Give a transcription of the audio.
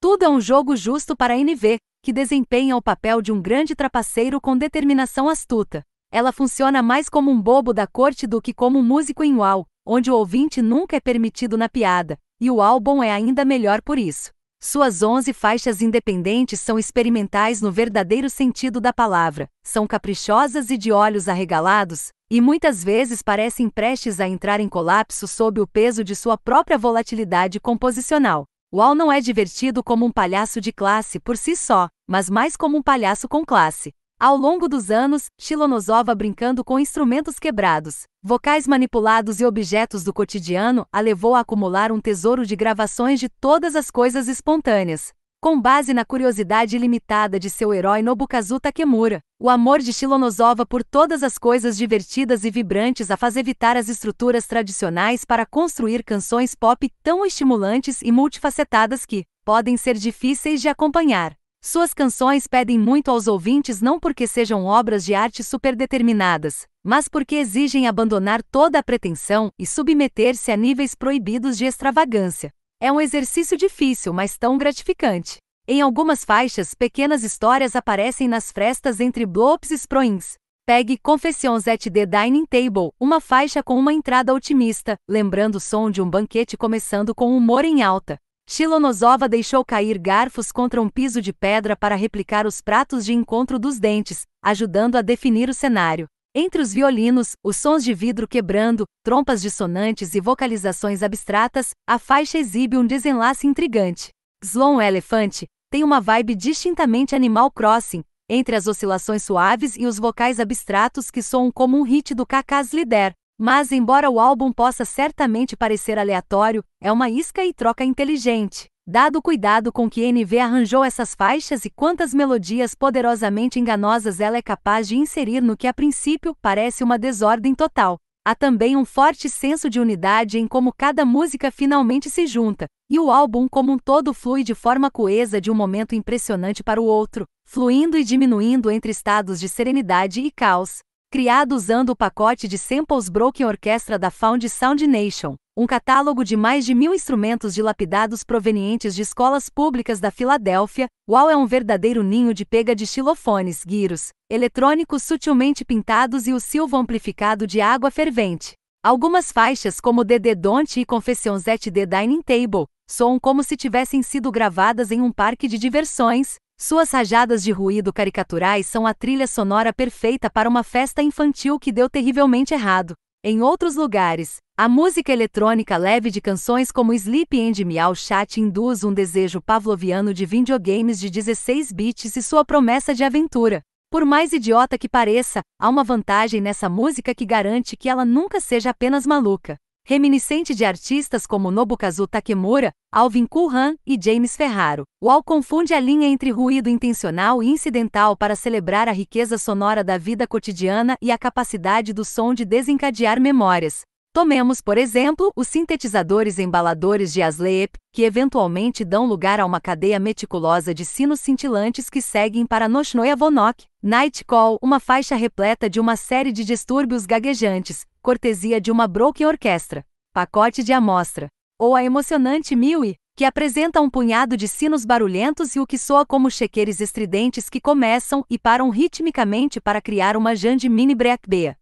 Tudo é um jogo justo para a NV, que desempenha o papel de um grande trapaceiro com determinação astuta. Ela funciona mais como um bobo da corte do que como um músico em UAU, onde o ouvinte nunca é permitido na piada, e o álbum é ainda melhor por isso. Suas 11 faixas independentes são experimentais no verdadeiro sentido da palavra, são caprichosas e de olhos arregalados, e muitas vezes parecem prestes a entrar em colapso sob o peso de sua própria volatilidade composicional. Wall não é divertido como um palhaço de classe por si só, mas mais como um palhaço com classe. Ao longo dos anos, Shilonosova brincando com instrumentos quebrados, vocais manipulados e objetos do cotidiano a levou a acumular um tesouro de gravações de todas as coisas espontâneas, com base na curiosidade ilimitada de seu herói Nobukazu Takemura, o amor de Shilonosova por todas as coisas divertidas e vibrantes a faz evitar as estruturas tradicionais para construir canções pop tão estimulantes e multifacetadas que podem ser difíceis de acompanhar. Suas canções pedem muito aos ouvintes não porque sejam obras de arte superdeterminadas, mas porque exigem abandonar toda a pretensão e submeter-se a níveis proibidos de extravagância. É um exercício difícil, mas tão gratificante. Em algumas faixas, pequenas histórias aparecem nas frestas entre Blops e Sproings. Pegue Confessions at the Dining Table, uma faixa com uma entrada otimista, lembrando o som de um banquete começando com humor em alta. Chilonosova deixou cair garfos contra um piso de pedra para replicar os pratos de encontro dos dentes, ajudando a definir o cenário. Entre os violinos, os sons de vidro quebrando, trompas dissonantes e vocalizações abstratas, a faixa exibe um desenlace intrigante. Sloan Elefante tem uma vibe distintamente Animal Crossing, entre as oscilações suaves e os vocais abstratos que soam como um hit do Kakas Lider. Mas, embora o álbum possa certamente parecer aleatório, é uma isca e troca inteligente dado o cuidado com que NV arranjou essas faixas e quantas melodias poderosamente enganosas ela é capaz de inserir no que a princípio parece uma desordem total. Há também um forte senso de unidade em como cada música finalmente se junta, e o álbum como um todo flui de forma coesa de um momento impressionante para o outro, fluindo e diminuindo entre estados de serenidade e caos, criado usando o pacote de samples Broken Orchestra da Found Sound Nation, um catálogo de mais de mil instrumentos dilapidados provenientes de escolas públicas da Filadélfia. Uau é um verdadeiro ninho de pega de xilofones, guiros, eletrônicos sutilmente pintados e o silvo amplificado de água fervente. Algumas faixas, como DD Don't e Confessions at the Dining Table, soam como se tivessem sido gravadas em um parque de diversões, suas rajadas de ruído caricaturais são a trilha sonora perfeita para uma festa infantil que deu terrivelmente errado. Em outros lugares, a música eletrônica leve de canções como Sleep and Meow Chat induz um desejo pavloviano de videogames de 16 bits e sua promessa de aventura. Por mais idiota que pareça, há uma vantagem nessa música que garante que ela nunca seja apenas maluca reminiscente de artistas como Nobukazu Takemura, Alvin Curran e James Ferraro. Walt confunde a linha entre ruído intencional e incidental para celebrar a riqueza sonora da vida cotidiana e a capacidade do som de desencadear memórias. Tomemos, por exemplo, os sintetizadores embaladores de Asleep, que eventualmente dão lugar a uma cadeia meticulosa de sinos cintilantes que seguem para Nochnoia Vonok, Night Call, uma faixa repleta de uma série de distúrbios gaguejantes, cortesia de uma broken orquestra, pacote de amostra, ou a emocionante Millie, que apresenta um punhado de sinos barulhentos e o que soa como chequeires estridentes que começam e param ritmicamente para criar uma jande mini breakbeat.